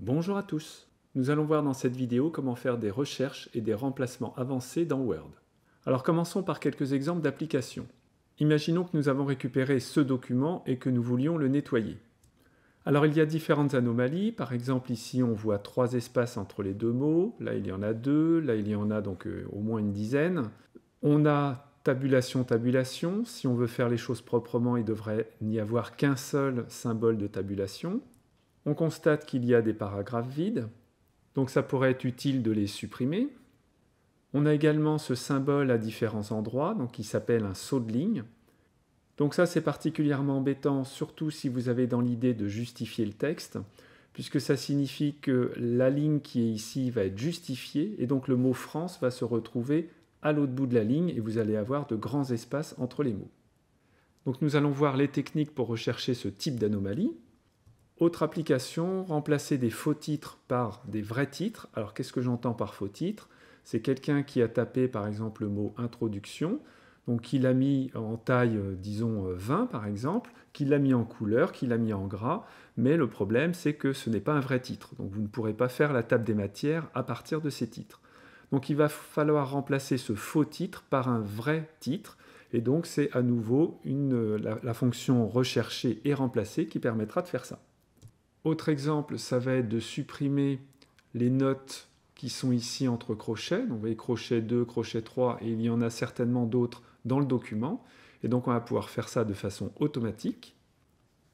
Bonjour à tous Nous allons voir dans cette vidéo comment faire des recherches et des remplacements avancés dans Word. Alors commençons par quelques exemples d'applications. Imaginons que nous avons récupéré ce document et que nous voulions le nettoyer. Alors il y a différentes anomalies, par exemple ici on voit trois espaces entre les deux mots, là il y en a deux, là il y en a donc euh, au moins une dizaine. On a tabulation, tabulation, si on veut faire les choses proprement il devrait n'y avoir qu'un seul symbole de tabulation, on constate qu'il y a des paragraphes vides, donc ça pourrait être utile de les supprimer. On a également ce symbole à différents endroits, donc il s'appelle un saut de ligne. Donc ça c'est particulièrement embêtant, surtout si vous avez dans l'idée de justifier le texte, puisque ça signifie que la ligne qui est ici va être justifiée, et donc le mot France va se retrouver à l'autre bout de la ligne, et vous allez avoir de grands espaces entre les mots. Donc nous allons voir les techniques pour rechercher ce type d'anomalie. Autre application, remplacer des faux titres par des vrais titres. Alors qu'est-ce que j'entends par faux titre C'est quelqu'un qui a tapé par exemple le mot introduction, donc il l'a mis en taille euh, disons 20 euh, par exemple, qui l'a mis en couleur, qui l'a mis en gras, mais le problème c'est que ce n'est pas un vrai titre. Donc vous ne pourrez pas faire la table des matières à partir de ces titres. Donc il va falloir remplacer ce faux titre par un vrai titre. Et donc c'est à nouveau une, euh, la fonction rechercher et remplacer qui permettra de faire ça. Autre exemple, ça va être de supprimer les notes qui sont ici entre crochets. Donc vous voyez crochet 2, crochet 3, et il y en a certainement d'autres dans le document. Et donc on va pouvoir faire ça de façon automatique.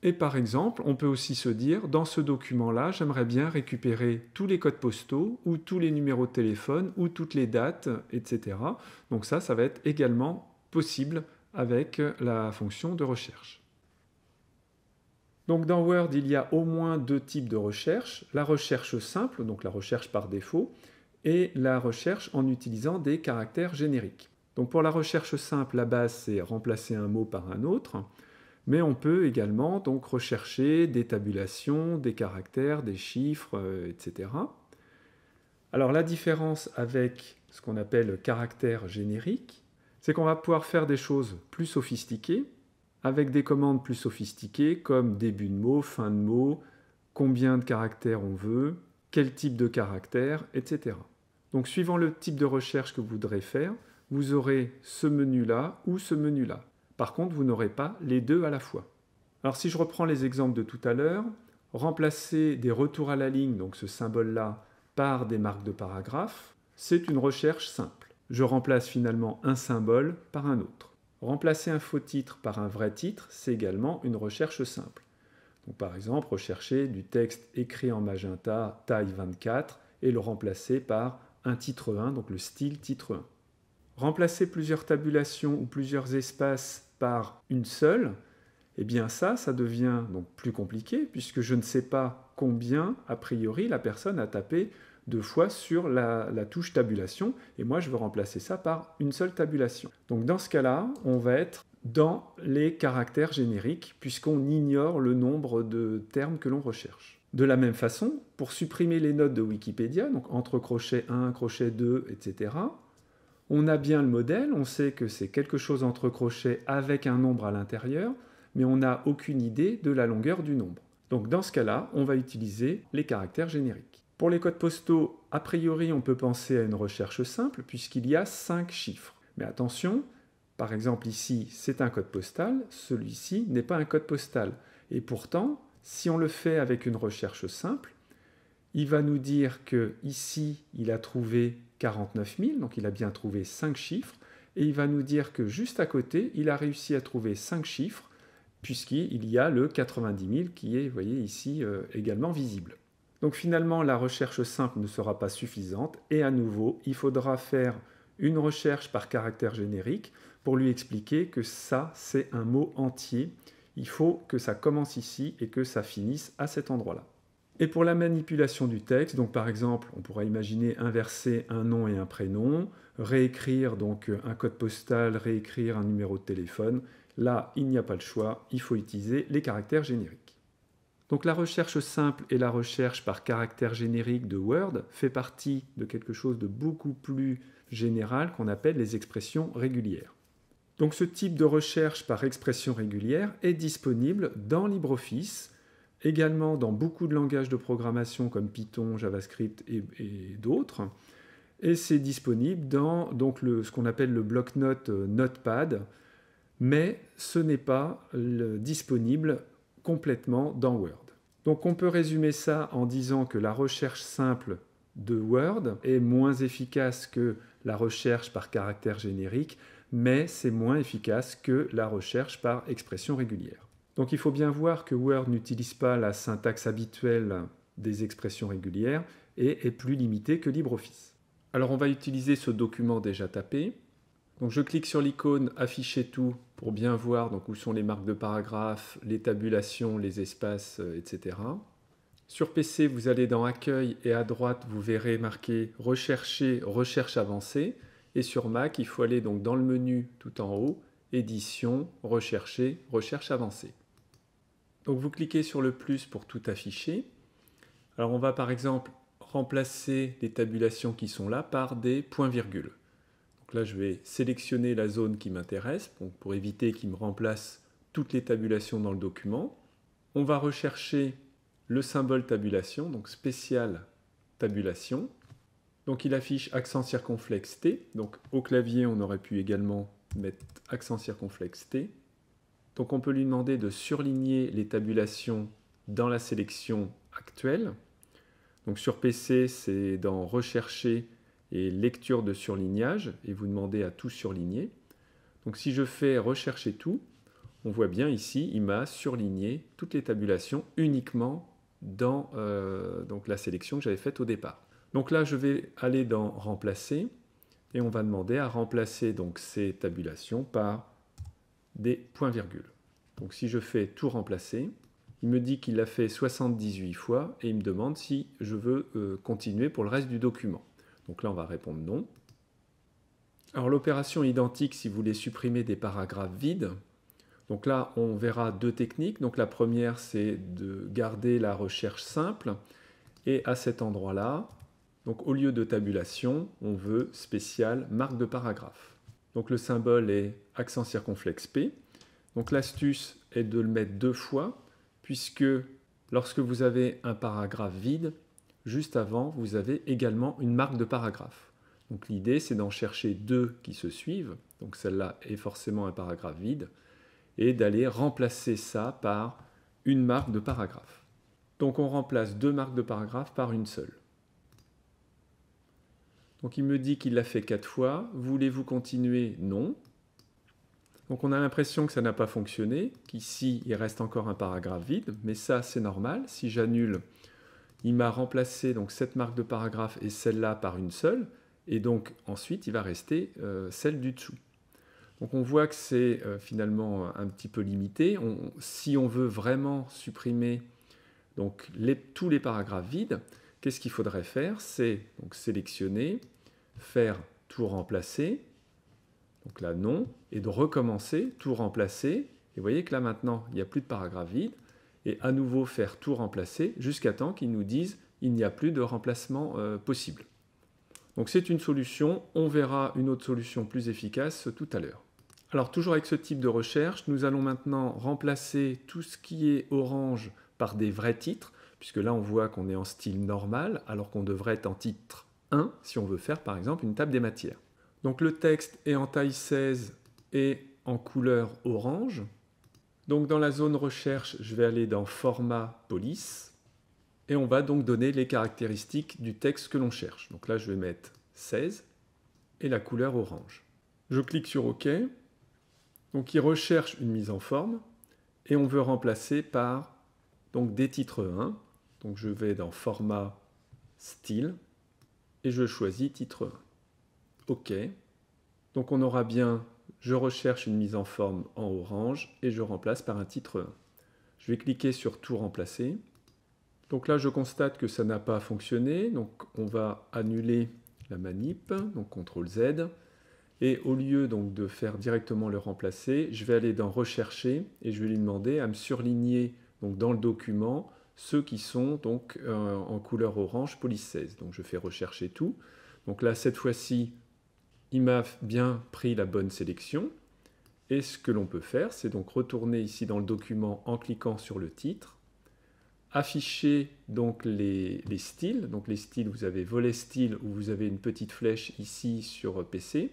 Et par exemple, on peut aussi se dire, dans ce document-là, j'aimerais bien récupérer tous les codes postaux, ou tous les numéros de téléphone, ou toutes les dates, etc. Donc ça, ça va être également possible avec la fonction de recherche. Donc dans Word, il y a au moins deux types de recherche, la recherche simple, donc la recherche par défaut, et la recherche en utilisant des caractères génériques. Donc pour la recherche simple, la base c'est remplacer un mot par un autre, mais on peut également donc rechercher des tabulations, des caractères, des chiffres, euh, etc. Alors la différence avec ce qu'on appelle caractère générique, c'est qu'on va pouvoir faire des choses plus sophistiquées, avec des commandes plus sophistiquées comme début de mot, fin de mot, combien de caractères on veut, quel type de caractère, etc. Donc suivant le type de recherche que vous voudrez faire, vous aurez ce menu-là ou ce menu-là. Par contre, vous n'aurez pas les deux à la fois. Alors si je reprends les exemples de tout à l'heure, remplacer des retours à la ligne, donc ce symbole-là, par des marques de paragraphe, c'est une recherche simple. Je remplace finalement un symbole par un autre. Remplacer un faux titre par un vrai titre, c'est également une recherche simple. par exemple, rechercher du texte écrit en magenta taille 24 et le remplacer par un titre 1, donc le style titre 1. Remplacer plusieurs tabulations ou plusieurs espaces par une seule, eh bien ça, ça devient donc plus compliqué puisque je ne sais pas combien, a priori, la personne a tapé deux fois sur la, touche tabulation, et moi je veux remplacer ça par une seule tabulation. Donc dans ce cas-là, on va être dans les caractères génériques, puisqu'on ignore le nombre de termes que l'on recherche. De la même façon, pour supprimer les notes de Wikipédia, donc entre crochets 1, crochet 2, etc., on a bien le modèle, on sait que c'est quelque chose entre crochets avec un nombre à l'intérieur, mais on n'a aucune idée de la longueur du nombre. Donc dans ce cas-là, on va utiliser les caractères génériques. Pour les codes postaux, a priori, on peut penser à une recherche simple puisqu'il y a 5 chiffres. Mais attention, par exemple ici, c'est un code postal, celui-ci n'est pas un code postal. Et pourtant, si on le fait avec une recherche simple, il va nous dire que ici, il a trouvé 49 000, donc il a bien trouvé 5 chiffres, et il va nous dire que juste à côté, il a réussi à trouver 5 chiffres, puisqu'il y a le 90 000 qui est, vous voyez, ici euh, également visible. Donc finalement, la recherche simple ne sera pas suffisante et à nouveau, il faudra faire une recherche par caractère générique pour lui expliquer que ça, c'est un mot entier. Il faut que ça commence ici et que ça finisse à cet endroit-là. Et pour la manipulation du texte, donc par exemple, on pourra imaginer inverser un nom et un prénom, réécrire donc un code postal, réécrire un numéro de téléphone, Là, il n'y a pas le choix, il faut utiliser les caractères génériques. Donc la recherche simple et la recherche par caractère générique de Word fait partie de quelque chose de beaucoup plus général qu'on appelle les expressions régulières. Donc ce type de recherche par expression régulière est disponible dans LibreOffice, également dans beaucoup de langages de programmation comme Python, JavaScript et, d'autres. Et c'est disponible dans donc, ce qu'on appelle le bloc-notes euh, Notepad, mais ce n'est pas disponible complètement dans Word. Donc on peut résumer ça en disant que la recherche simple de Word est moins efficace que la recherche par caractère générique, mais c'est moins efficace que la recherche par expression régulière. Donc il faut bien voir que Word n'utilise pas la syntaxe habituelle des expressions régulières et est plus limité que LibreOffice. Alors on va utiliser ce document déjà tapé. Donc je clique sur l'icône Afficher tout pour bien voir donc, où sont les marques de paragraphes, les tabulations, les espaces, euh, etc. Sur PC, vous allez dans Accueil et à droite, vous verrez marqué Rechercher, Recherche avancée. Et sur Mac, il faut aller donc dans le menu tout en haut, Édition, Rechercher, Recherche avancée. Donc vous cliquez sur le plus pour tout afficher. Alors on va par exemple remplacer les tabulations qui sont là par des points-virgules là, je vais sélectionner la zone qui m'intéresse pour éviter qu'il me remplace toutes les tabulations dans le document. On va rechercher le symbole tabulation, donc spécial tabulation. Donc il affiche accent circonflexe T. Donc au clavier, on aurait pu également mettre accent circonflexe T. Donc on peut lui demander de surligner les tabulations dans la sélection actuelle. Donc sur PC, c'est dans Rechercher et lecture de surlignage, et vous demandez à tout surligner. Donc si je fais rechercher tout, on voit bien ici, il m'a surligné toutes les tabulations uniquement dans euh, donc la sélection que j'avais faite au départ. Donc là, je vais aller dans remplacer et on va demander à remplacer donc ces tabulations par des points-virgules. Donc si je fais tout remplacer, il me dit qu'il l'a fait 78 fois et il me demande si je veux euh, continuer pour le reste du document. Donc là, on va répondre non. Alors l'opération identique si vous voulez supprimer des paragraphes vides. Donc là, on verra deux techniques. Donc la première, c'est de garder la recherche simple. Et à cet endroit-là, donc au lieu de tabulation, on veut spécial marque de paragraphe. Donc le symbole est accent circonflexe P. Donc l'astuce est de le mettre deux fois, puisque lorsque vous avez un paragraphe vide, juste avant, vous avez également une marque de paragraphe. Donc l'idée, c'est d'en chercher deux qui se suivent, donc celle-là est forcément un paragraphe vide, et d'aller remplacer ça par une marque de paragraphe. Donc on remplace deux marques de paragraphe par une seule. Donc il me dit qu'il l'a fait quatre fois. Voulez-vous continuer Non. Donc on a l'impression que ça n'a pas fonctionné, qu'ici il reste encore un paragraphe vide, mais ça c'est normal. Si j'annule il m'a remplacé donc cette marque de paragraphe et celle-là par une seule, et donc ensuite il va rester euh, celle du dessous. Donc on voit que c'est euh, finalement euh, un petit peu limité. si on veut vraiment supprimer donc, tous les paragraphes vides, qu'est-ce qu'il faudrait faire C'est sélectionner, faire tout remplacer, donc là non, et de recommencer, tout remplacer. Et vous voyez que là maintenant, il n'y a plus de paragraphe vide et à nouveau faire tout remplacer jusqu'à temps qu'ils nous disent il n'y a plus de remplacement euh, possible. Donc c'est une solution, on verra une autre solution plus efficace tout à l'heure. Alors toujours avec ce type de recherche, nous allons maintenant remplacer tout ce qui est orange par des vrais titres, puisque là on voit qu'on est en style normal, alors qu'on devrait être en titre 1 si on veut faire par exemple une table des matières. Donc le texte est en taille 16 et en couleur orange. Donc dans la zone recherche, je vais aller dans format police et on va donc donner les caractéristiques du texte que l'on cherche. Donc là, je vais mettre 16 et la couleur orange. Je clique sur OK. Donc il recherche une mise en forme et on veut remplacer par donc des titres 1. Donc je vais dans format style et je choisis titre 1. OK. Donc on aura bien je recherche une mise en forme en orange et je remplace par un titre 1. Je vais cliquer sur tout remplacer. Donc là, je constate que ça n'a pas fonctionné. Donc on va annuler la manip, donc CTRL Z. Et au lieu donc de faire directement le remplacer, je vais aller dans rechercher et je vais lui demander à me surligner donc dans le document ceux qui sont donc euh, en couleur orange police 16. Donc je fais rechercher tout. Donc là, cette fois-ci, il m'a bien pris la bonne sélection. Et ce que l'on peut faire, c'est donc retourner ici dans le document en cliquant sur le titre, afficher donc les, styles. Donc les styles, vous avez volet style où vous avez une petite flèche ici sur PC.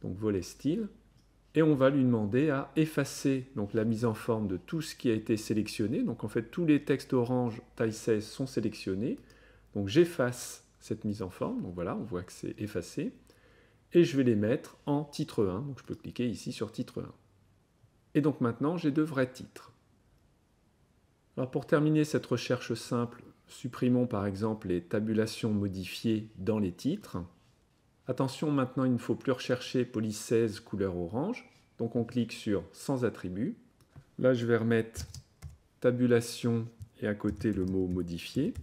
Donc volet style. Et on va lui demander à effacer donc la mise en forme de tout ce qui a été sélectionné. Donc en fait, tous les textes orange taille 16 sont sélectionnés. Donc j'efface cette mise en forme. Donc voilà, on voit que c'est effacé et je vais les mettre en titre 1. Donc je peux cliquer ici sur titre 1. Et donc maintenant, j'ai de vrais titres. Alors pour terminer cette recherche simple, supprimons par exemple les tabulations modifiées dans les titres. Attention maintenant, il ne faut plus rechercher police 16 couleur orange. Donc on clique sur sans attribut. Là, je vais remettre tabulation et à côté le mot modifié.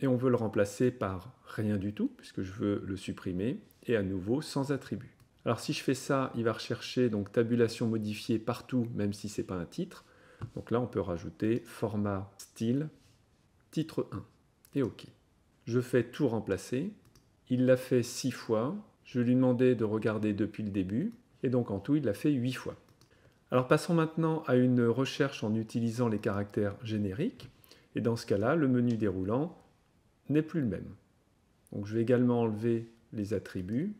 Et on veut le remplacer par rien du tout, puisque je veux le supprimer et à nouveau sans attribut. Alors si je fais ça, il va rechercher donc tabulation modifiée partout, même si ce n'est pas un titre. Donc là, on peut rajouter format style titre 1 et OK. Je fais tout remplacer. Il l'a fait six fois. Je lui demandais de regarder depuis le début. Et donc en tout, il l'a fait huit fois. Alors passons maintenant à une recherche en utilisant les caractères génériques. Et dans ce cas-là, le menu déroulant n'est plus le même. Donc je vais également enlever les attributs.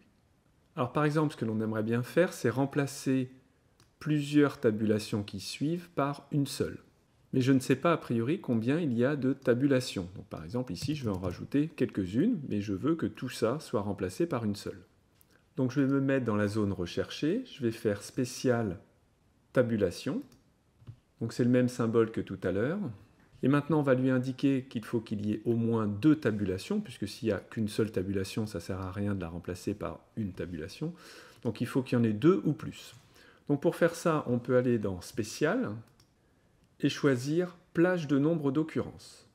Alors par exemple, ce que l'on aimerait bien faire, c'est remplacer plusieurs tabulations qui suivent par une seule. Mais je ne sais pas a priori combien il y a de tabulations. par exemple, ici, je vais en rajouter quelques-unes, mais je veux que tout ça soit remplacé par une seule. Donc je vais me mettre dans la zone recherchée, je vais faire spécial tabulation. Donc c'est le même symbole que tout à l'heure. Et maintenant, on va lui indiquer qu'il faut qu'il y ait au moins deux tabulations, puisque s'il n'y a qu'une seule tabulation, ça ne sert à rien de la remplacer par une tabulation. Donc il faut qu'il y en ait deux ou plus. Donc pour faire ça, on peut aller dans Spécial et choisir Plage de nombre d'occurrences.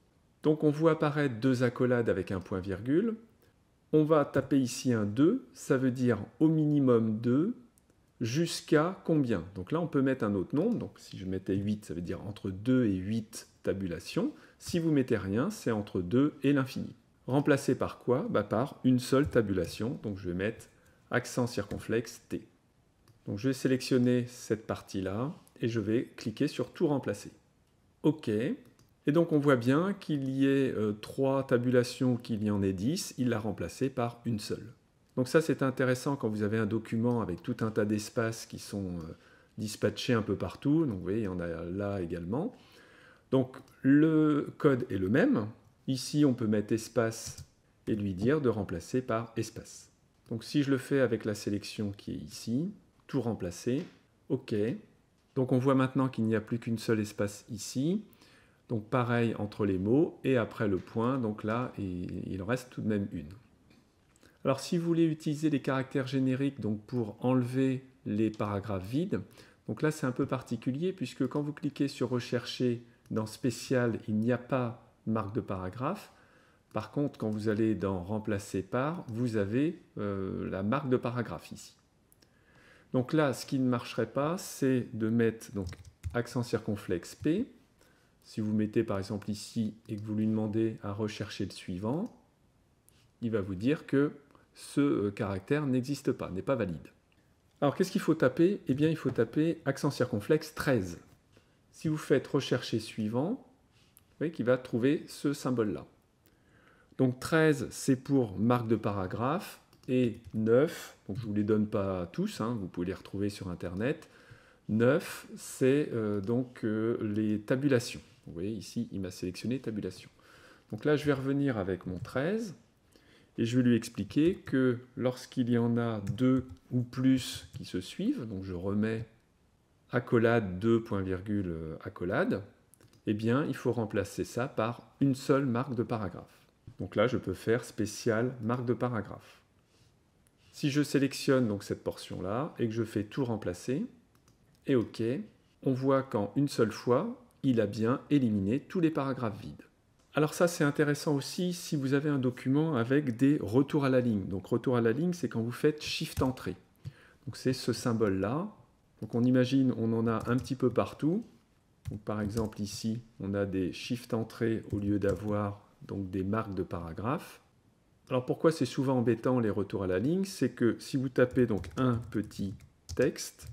Donc on voit apparaître deux accolades avec un point virgule. On va taper ici un 2, ça veut dire au minimum 2, jusqu'à combien Donc là, on peut mettre un autre nombre. Donc si je mettais 8, ça veut dire entre 2 et 8 tabulations. Si vous mettez rien, c'est entre 2 et l'infini. Remplacer par quoi bah, Par une seule tabulation. Donc je vais mettre accent circonflexe T. Donc je vais sélectionner cette partie-là et je vais cliquer sur tout remplacer. OK. Et donc on voit bien qu'il y ait euh, trois 3 tabulations, qu'il y en ait 10, il l'a remplacé par une seule. Donc ça, c'est intéressant quand vous avez un document avec tout un tas d'espaces qui sont euh, dispatchés un peu partout. Donc vous voyez, il y en a là également. Donc le code est le même. Ici, on peut mettre espace et lui dire de remplacer par espace. Donc si je le fais avec la sélection qui est ici, tout remplacer, OK. Donc on voit maintenant qu'il n'y a plus qu'une seule espace ici. Donc pareil entre les mots et après le point, donc là, il reste tout de même une. Alors si vous voulez utiliser les caractères génériques donc pour enlever les paragraphes vides, donc là c'est un peu particulier puisque quand vous cliquez sur rechercher dans spécial, il n'y a pas marque de paragraphe. Par contre, quand vous allez dans remplacer par, vous avez euh, la marque de paragraphe ici. Donc là, ce qui ne marcherait pas, c'est de mettre donc, accent circonflexe P. Si vous mettez par exemple ici et que vous lui demandez à rechercher le suivant, il va vous dire que ce euh, caractère n'existe pas, n'est pas valide. Alors qu'est-ce qu'il faut taper Eh bien il faut taper accent circonflexe 13. Si vous faites rechercher suivant, vous voyez qu'il va trouver ce symbole-là. Donc 13, c'est pour marque de paragraphe, et 9, donc je ne vous les donne pas tous, hein, vous pouvez les retrouver sur Internet. 9, c'est euh, donc euh, les tabulations. Vous voyez ici, il m'a sélectionné tabulation. Donc là, je vais revenir avec mon 13 et je vais lui expliquer que lorsqu'il y en a deux ou plus qui se suivent, donc je remets accolade 2 euh, accolade, eh bien il faut remplacer ça par une seule marque de paragraphe. Donc là je peux faire spécial marque de paragraphe. Si je sélectionne donc cette portion là et que je fais tout remplacer et OK, on voit qu'en une seule fois, il a bien éliminé tous les paragraphes vides. Alors ça, c'est intéressant aussi si vous avez un document avec des retours à la ligne. Donc retour à la ligne, c'est quand vous faites Shift Entrée. Donc c'est ce symbole-là. Donc on imagine, on en a un petit peu partout. par exemple ici, on a des Shift Entrée au lieu d'avoir donc des marques de paragraphes. Alors pourquoi c'est souvent embêtant les retours à la ligne C'est que si vous tapez donc un petit texte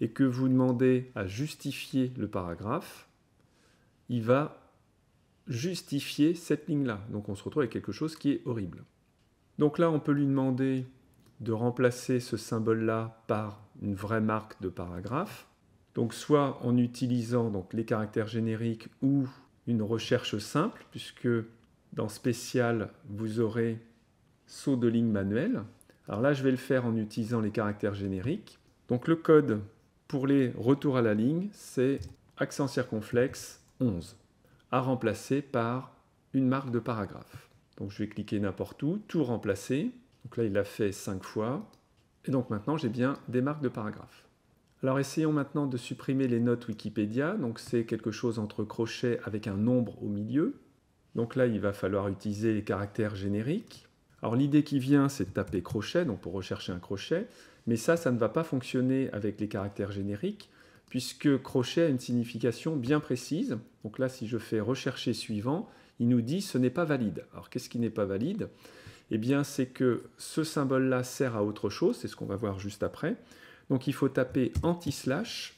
et que vous demandez à justifier le paragraphe, il va justifier cette ligne-là. Donc on se retrouve avec quelque chose qui est horrible. Donc là, on peut lui demander de remplacer ce symbole-là par une vraie marque de paragraphe. Donc soit en utilisant donc, les caractères génériques ou une recherche simple, puisque dans spécial, vous aurez saut de ligne manuel. Alors là, je vais le faire en utilisant les caractères génériques. Donc le code pour les retours à la ligne, c'est accent circonflexe 11 à remplacer par une marque de paragraphe. Donc je vais cliquer n'importe où, tout remplacer. Donc là, il l'a fait cinq fois. Et donc maintenant, j'ai bien des marques de paragraphe. Alors essayons maintenant de supprimer les notes Wikipédia. Donc c'est quelque chose entre crochets avec un nombre au milieu. Donc là, il va falloir utiliser les caractères génériques. Alors l'idée qui vient, c'est de taper crochet, donc pour rechercher un crochet. Mais ça, ça ne va pas fonctionner avec les caractères génériques puisque crochet a une signification bien précise. Donc là, si je fais rechercher suivant, il nous dit ce n'est pas valide. Alors qu'est-ce qui n'est pas valide Eh bien, c'est que ce symbole-là sert à autre chose, c'est ce qu'on va voir juste après. Donc il faut taper anti-slash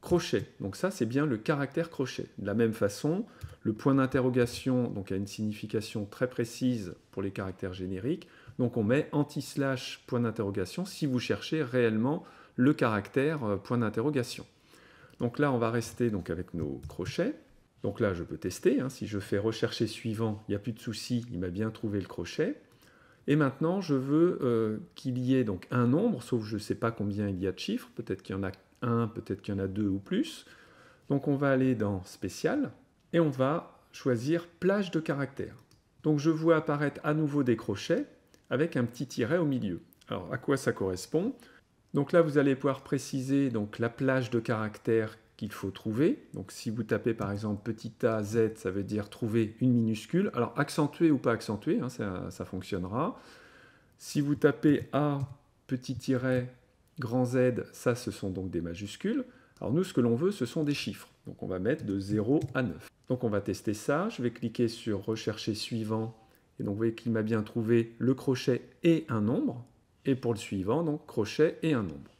crochet. Donc ça, c'est bien le caractère crochet. De la même façon, le point d'interrogation donc a une signification très précise pour les caractères génériques. Donc on met anti-slash point d'interrogation si vous cherchez réellement le caractère euh, point d'interrogation. Donc là, on va rester donc avec nos crochets. Donc là, je peux tester. Hein. Si je fais rechercher suivant, il n'y a plus de souci, il m'a bien trouvé le crochet. Et maintenant, je veux euh, qu'il y ait donc un nombre, sauf je ne sais pas combien il y a de chiffres. Peut-être qu'il y en a un, peut-être qu'il y en a deux ou plus. Donc on va aller dans spécial et on va choisir plage de caractères. Donc je vois apparaître à nouveau des crochets avec un petit tiret au milieu. Alors à quoi ça correspond donc là, vous allez pouvoir préciser donc, la plage de caractères qu'il faut trouver. Donc si vous tapez par exemple petit a z, ça veut dire trouver une minuscule. Alors accentué ou pas accentué, hein, ça, ça, fonctionnera. Si vous tapez a petit tiret grand z, ça ce sont donc des majuscules. Alors nous, ce que l'on veut, ce sont des chiffres. Donc on va mettre de 0 à 9. Donc on va tester ça. Je vais cliquer sur rechercher suivant. Et donc vous voyez qu'il m'a bien trouvé le crochet et un nombre et pour le suivant, donc crochet et un nombre.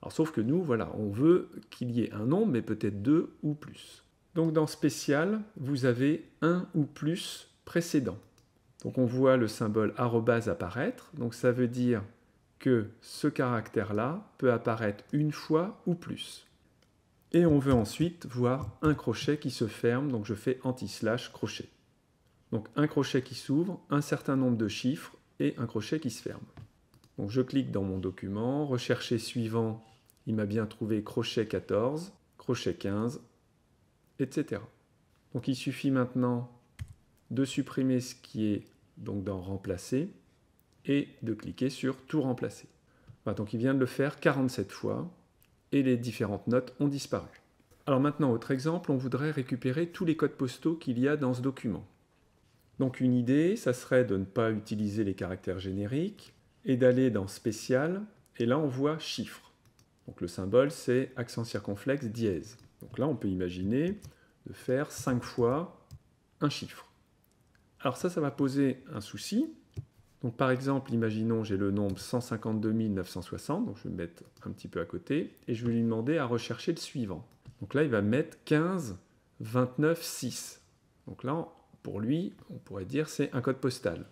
Alors, sauf que nous, voilà, on veut qu'il y ait un nombre, mais peut-être deux ou plus. Donc dans spécial, vous avez un ou plus précédent. Donc on voit le symbole arrobase apparaître, donc ça veut dire que ce caractère-là peut apparaître une fois ou plus. Et on veut ensuite voir un crochet qui se ferme, donc je fais anti-slash crochet. Donc un crochet qui s'ouvre, un certain nombre de chiffres et un crochet qui se ferme. Donc je clique dans mon document, rechercher suivant, il m'a bien trouvé crochet 14, crochet 15, etc. Donc il suffit maintenant de supprimer ce qui est donc dans remplacer et de cliquer sur tout remplacer. donc il vient de le faire 47 fois et les différentes notes ont disparu. Alors maintenant, autre exemple, on voudrait récupérer tous les codes postaux qu'il y a dans ce document. Donc une idée, ça serait de ne pas utiliser les caractères génériques, et d'aller dans spécial, et là on voit chiffre. Donc le symbole c'est accent circonflexe dièse. Donc là on peut imaginer de faire 5 fois un chiffre. Alors ça, ça va poser un souci. Donc par exemple, imaginons j'ai le nombre 152 960, donc je vais mettre un petit peu à côté, et je vais lui demander à rechercher le suivant. Donc là, il va mettre 15 29 6. Donc là, pour lui, on pourrait dire c'est un code postal.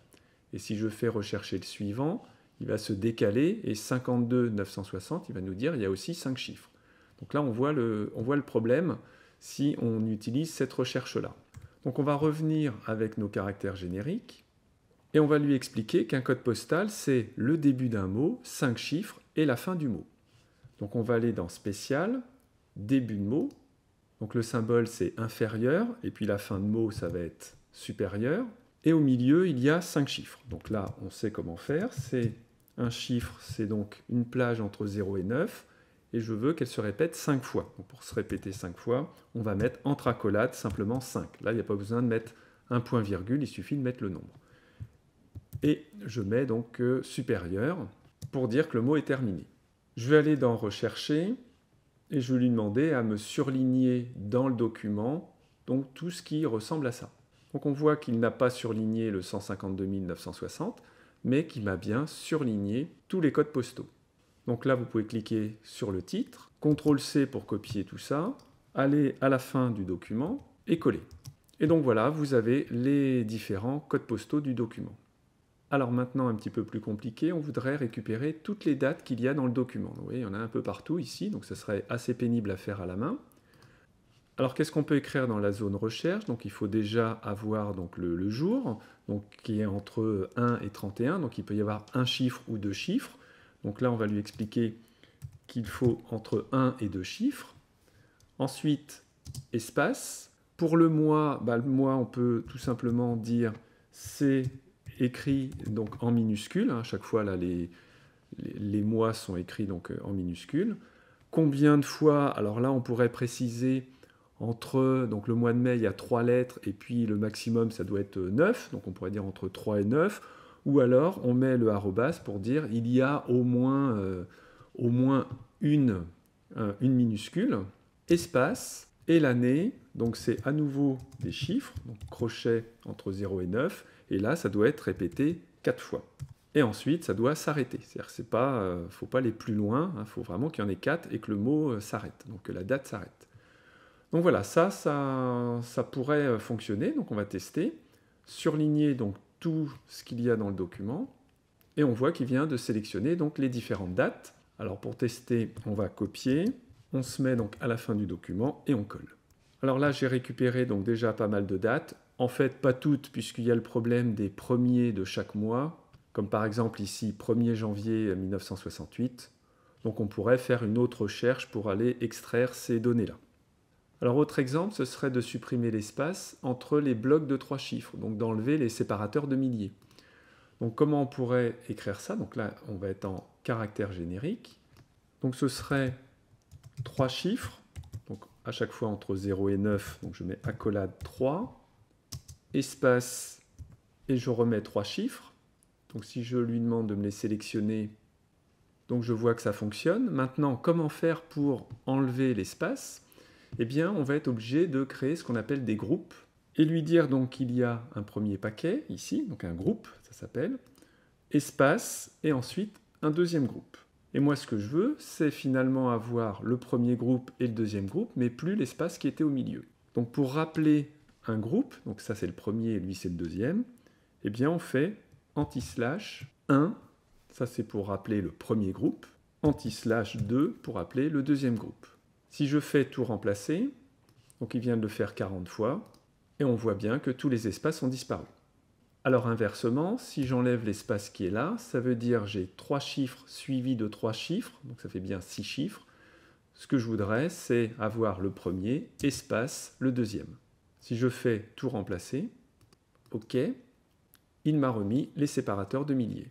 Et si je fais rechercher le suivant, il va se décaler et 52 960, il va nous dire il y a aussi 5 chiffres. Donc là, on voit le, on voit le problème si on utilise cette recherche-là. Donc on va revenir avec nos caractères génériques et on va lui expliquer qu'un code postal, c'est le début d'un mot, 5 chiffres et la fin du mot. Donc on va aller dans spécial, début de mot. Donc le symbole, c'est inférieur et puis la fin de mot, ça va être supérieur. Et au milieu, il y a 5 chiffres. Donc là, on sait comment faire. C'est un chiffre, c'est donc une plage entre 0 et 9, et je veux qu'elle se répète 5 fois. pour se répéter 5 fois, on va mettre entre accolades simplement 5. Là, il n'y a pas besoin de mettre un point virgule, il suffit de mettre le nombre. Et je mets donc euh, supérieur pour dire que le mot est terminé. Je vais aller dans Rechercher et je vais lui demander à me surligner dans le document donc tout ce qui ressemble à ça. Donc on voit qu'il n'a pas surligné le 152 960, mais qui m'a bien surligné tous les codes postaux. Donc là, vous pouvez cliquer sur le titre, CTRL-C pour copier tout ça, aller à la fin du document et coller. Et donc voilà, vous avez les différents codes postaux du document. Alors maintenant, un petit peu plus compliqué, on voudrait récupérer toutes les dates qu'il y a dans le document. Vous voyez, il y en a un peu partout ici, donc ce serait assez pénible à faire à la main. Alors qu'est-ce qu'on peut écrire dans la zone recherche Donc il faut déjà avoir donc, le, jour, donc, qui est entre 1 et 31, donc il peut y avoir un chiffre ou deux chiffres. Donc là on va lui expliquer qu'il faut entre 1 et 2 chiffres. Ensuite, espace. Pour le mois, bah, le mois on peut tout simplement dire c'est écrit donc en minuscule. À hein, chaque fois là les, les mois sont écrits donc euh, en minuscule. Combien de fois Alors là on pourrait préciser entre donc le mois de mai, il y a trois lettres, et puis le maximum, ça doit être 9, euh, donc on pourrait dire entre 3 et 9. Ou alors, on met le arrobas pour dire il y a au moins, euh, au moins une, une minuscule, espace, et l'année, donc c'est à nouveau des chiffres, donc crochet entre 0 et 9, et là, ça doit être répété 4 fois. Et ensuite, ça doit s'arrêter. C'est-à-dire qu'il ne euh, faut pas aller plus loin, il hein, faut vraiment qu'il y en ait 4 et que le mot s'arrête, donc que la date s'arrête. Donc voilà, ça, ça, pourrait euh, fonctionner. Donc on va tester, surligner donc tout ce qu'il y a dans le document, et on voit qu'il vient de sélectionner donc les différentes dates. Alors pour tester, on va copier, on se met donc à la fin du document et on colle. Alors là, j'ai récupéré donc déjà pas mal de dates. En fait, pas toutes, puisqu'il y a le problème des premiers de chaque mois, comme par exemple ici 1er janvier 1968. Donc on pourrait faire une autre recherche pour aller extraire ces données-là. Alors autre exemple, ce serait de supprimer l'espace entre les blocs de trois chiffres, donc d'enlever les séparateurs de milliers. Donc comment on pourrait écrire ça Donc là, on va être en caractère générique. Donc ce serait trois chiffres, donc à chaque fois entre 0 et 9, donc je mets accolade 3, espace, et je remets trois chiffres. Donc si je lui demande de me les sélectionner, donc je vois que ça fonctionne. Maintenant, comment faire pour enlever l'espace eh bien, on va être obligé de créer ce qu'on appelle des groupes et lui dire donc qu'il y a un premier paquet ici, donc un groupe, ça s'appelle, espace, et ensuite un deuxième groupe. Et moi, ce que je veux, c'est finalement avoir le premier groupe et le deuxième groupe, mais plus l'espace qui était au milieu. Donc pour rappeler un groupe, donc ça c'est le premier et lui c'est le deuxième, eh bien on fait anti-slash 1, ça c'est pour rappeler le premier groupe, anti-slash 2 pour rappeler le deuxième groupe. Si je fais tout remplacer, donc il vient de le faire 40 fois, et on voit bien que tous les espaces ont disparu. Alors inversement, si j'enlève l'espace qui est là, ça veut dire j'ai trois chiffres suivis de trois chiffres, donc ça fait bien six chiffres. Ce que je voudrais, c'est avoir le premier, espace, le deuxième. Si je fais tout remplacer, OK, il m'a remis les séparateurs de milliers.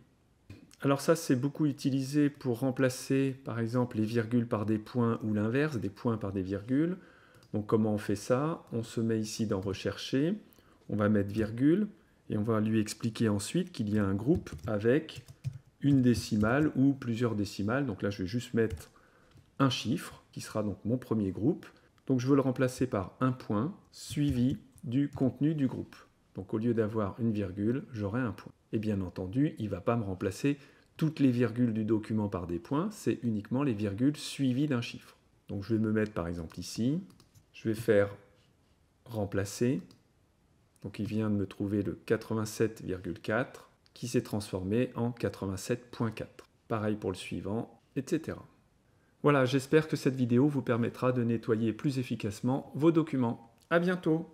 Alors ça, c'est beaucoup utilisé pour remplacer, par exemple, les virgules par des points ou l'inverse, des points par des virgules. Donc comment on fait ça On se met ici dans Rechercher, on va mettre virgule, et on va lui expliquer ensuite qu'il y a un groupe avec une décimale ou plusieurs décimales. Donc là, je vais juste mettre un chiffre, qui sera donc mon premier groupe. Donc je veux le remplacer par un point, suivi du contenu du groupe. Donc au lieu d'avoir une virgule, j'aurai un point. Et bien entendu, il ne va pas me remplacer toutes les virgules du document par des points, c'est uniquement les virgules suivies d'un chiffre. Donc je vais me mettre par exemple ici, je vais faire remplacer, donc il vient de me trouver le 87,4 qui s'est transformé en 87.4. Pareil pour le suivant, etc. Voilà, j'espère que cette vidéo vous permettra de nettoyer plus efficacement vos documents. À bientôt